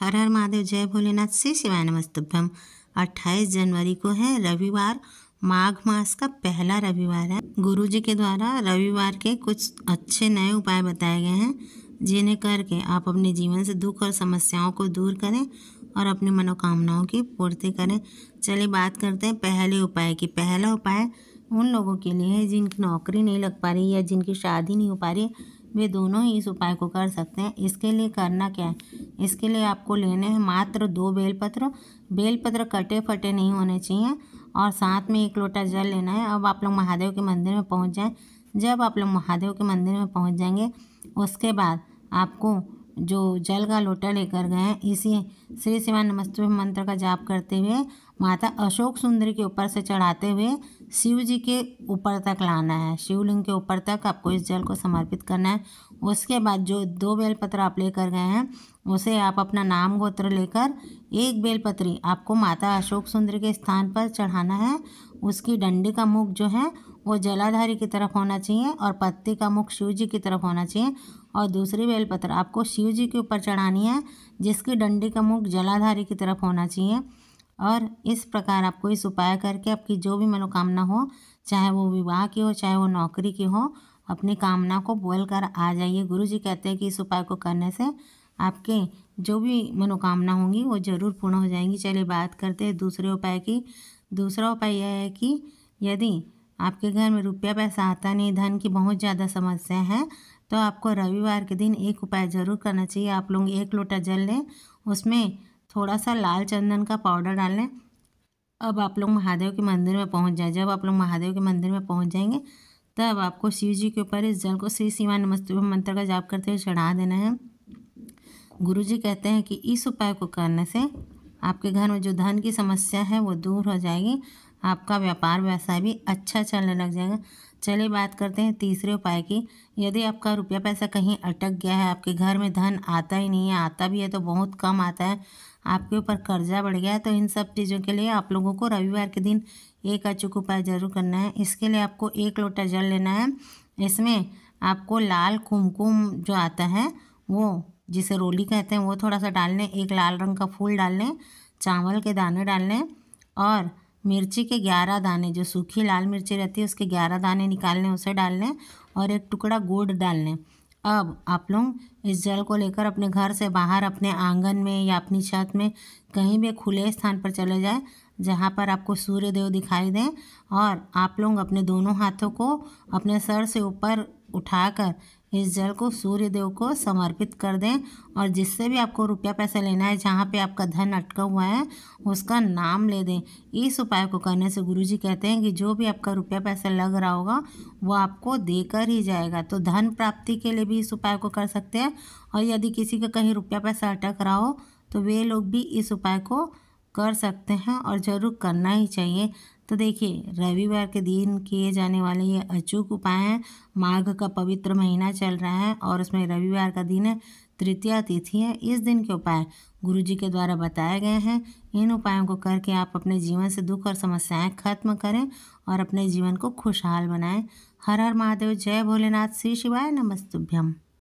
हर हर महादेव जय भोलेनाथ से शिवाय नमस्तभ्यम अट्ठाईस जनवरी को है रविवार माघ मास का पहला रविवार है गुरु जी के द्वारा रविवार के कुछ अच्छे नए उपाय बताए गए हैं जिन्हें करके आप अपने जीवन से दुख और समस्याओं को दूर करें और अपनी मनोकामनाओं की पूर्ति करें चलिए बात करते हैं पहले उपाय की पहला उपाय उन लोगों के लिए है जिनकी नौकरी नहीं लग पा रही या जिनकी शादी नहीं हो पा रही वे दोनों ही इस उपाय को कर सकते हैं इसके लिए करना क्या है इसके लिए आपको लेने हैं मात्र दो बेलपत्र बेलपत्र कटे फटे नहीं होने चाहिए और साथ में एक लोटा जल लेना है अब आप लोग महादेव के मंदिर में पहुँच जाएँ जब आप लोग महादेव के मंदिर में पहुँच जाएंगे उसके बाद आपको जो जल का लोटा लेकर गए हैं इसी श्री शिवा नमस्ते मंत्र का जाप करते हुए माता अशोक सुंदरी के ऊपर से चढ़ाते हुए शिव जी के ऊपर तक लाना है शिवलिंग के ऊपर तक आपको इस जल को समर्पित करना है उसके बाद जो दो बेलपत्र आप लेकर गए हैं उसे आप अपना नाम गोत्र लेकर एक बेलपत्री आपको माता अशोक सुंदरी के स्थान पर चढ़ाना है उसकी डंडी का मुख जो है वो जलाधारी की तरफ होना चाहिए और पत्ती का मुख शिव जी की तरफ होना चाहिए और दूसरी बेलपत्र आपको शिव जी के ऊपर चढ़ानी है जिसकी डंडी का मुख जलाधारी की तरफ होना चाहिए और इस प्रकार आपको इस उपाय करके आपकी जो भी मनोकामना हो चाहे वो विवाह की हो चाहे वो नौकरी की हो अपनी कामना को बोल कर आ जाइए गुरु जी कहते हैं कि इस उपाय को करने से आपके जो भी मनोकामना होंगी वो ज़रूर पूर्ण हो जाएंगी चलिए बात करते हैं दूसरे उपाय की दूसरा उपाय यह है कि यदि आपके घर में रुपया पैसा आता नहीं धन की बहुत ज़्यादा समस्या है तो आपको रविवार के दिन एक उपाय ज़रूर करना चाहिए आप लोग एक लोटा जल लें उसमें थोड़ा सा लाल चंदन का पाउडर डाल लें अब आप लोग महादेव के मंदिर में पहुंच जाए जब आप लोग महादेव के मंदिर में पहुंच जाएंगे तब आपको शिव जी के ऊपर इस जल को श्री शिवा नमस्तुभ मंत्र का जाप करते हुए चढ़ा देना है गुरु जी कहते हैं कि इस उपाय को करने से आपके घर में जो धन की समस्या है वो दूर हो जाएगी आपका व्यापार व्यवसाय भी अच्छा चलने लग जाएगा चलिए बात करते हैं तीसरे उपाय की यदि आपका रुपया पैसा कहीं अटक गया है आपके घर में धन आता ही नहीं है आता भी है तो बहुत कम आता है आपके ऊपर कर्जा बढ़ गया है तो इन सब चीज़ों के लिए आप लोगों को रविवार के दिन एक अचूक उपाय ज़रूर करना है इसके लिए आपको एक लोटा जल लेना है इसमें आपको लाल कुमकुम जो आता है वो जिसे रोली कहते हैं वो थोड़ा सा डाल लें एक लाल रंग का फूल डाल लें चावल के दाने डालने और मिर्ची के ग्यारह दाने जो सूखी लाल मिर्ची रहती है उसके ग्यारह दाने निकालने उसे डालने और एक टुकड़ा गुड़ डालने अब आप लोग इस जल को लेकर अपने घर से बाहर अपने आंगन में या अपनी छत में कहीं भी खुले स्थान पर चले जाए जहाँ पर आपको सूर्य देव दिखाई दें और आप लोग अपने दोनों हाथों को अपने सर से ऊपर उठाकर इस जल को सूर्यदेव को समर्पित कर दें और जिससे भी आपको रुपया पैसा लेना है जहाँ पे आपका धन अटका हुआ है उसका नाम ले दें इस उपाय को करने से गुरुजी कहते हैं कि जो भी आपका रुपया पैसा लग रहा होगा वो आपको देकर ही जाएगा तो धन प्राप्ति के लिए भी इस उपाय को कर सकते हैं और यदि किसी का कहीं रुपया पैसा अटक रहा हो तो वे लोग भी इस उपाय को कर सकते हैं और ज़रूर करना ही चाहिए तो देखिए रविवार के दिन किए जाने वाले ये अचूक उपाय हैं माघ का पवित्र महीना चल रहा है और उसमें रविवार का दिन है तृतीया तिथि है इस दिन के उपाय गुरु जी के द्वारा बताए गए हैं इन उपायों को करके आप अपने जीवन से दुख और समस्याएं खत्म करें और अपने जीवन को खुशहाल बनाएं हर हर महादेव जय भोलेनाथ श्री शिवाय नमस्तुभ्यम